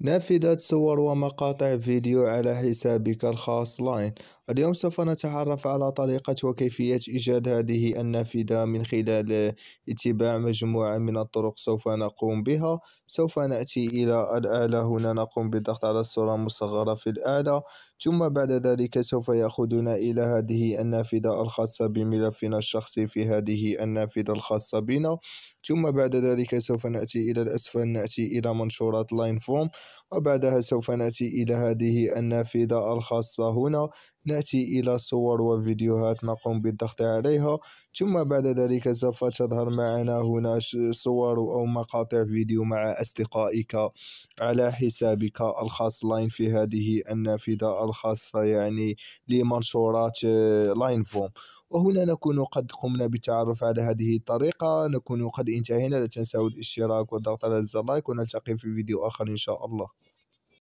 نافذة صور ومقاطع فيديو على حسابك الخاص لاين اليوم سوف نتعرف على طريقة وكيفية إيجاد هذه النافذة من خلال اتباع مجموعة من الطرق سوف نقوم بها سوف نأتي إلى الأعلى هنا نقوم بالضغط على الصورة المصغرة في الأعلى ثم بعد ذلك سوف يأخذنا إلى هذه النافذة الخاصة بملفنا الشخصي في هذه النافذة الخاصة بنا ثم بعد ذلك سوف نأتي إلى الأسفل نأتي إلى منشورات لاين فوم وبعدها سوف نأتي إلى هذه النافذة الخاصة هنا نأتي إلى صور وفيديوهات نقوم بالضغط عليها ثم بعد ذلك سوف تظهر معنا هنا صور أو مقاطع فيديو مع أصدقائك على حسابك الخاص لاين في هذه النافذة الخاصة يعني لمنشورات آه، لاين فوم وهنا نكون قد قمنا بالتعرف على هذه الطريقة نكون قد انتهينا لا تنسوا الاشتراك والضغط على زر لايك ونلتقي في فيديو آخر إن شاء الله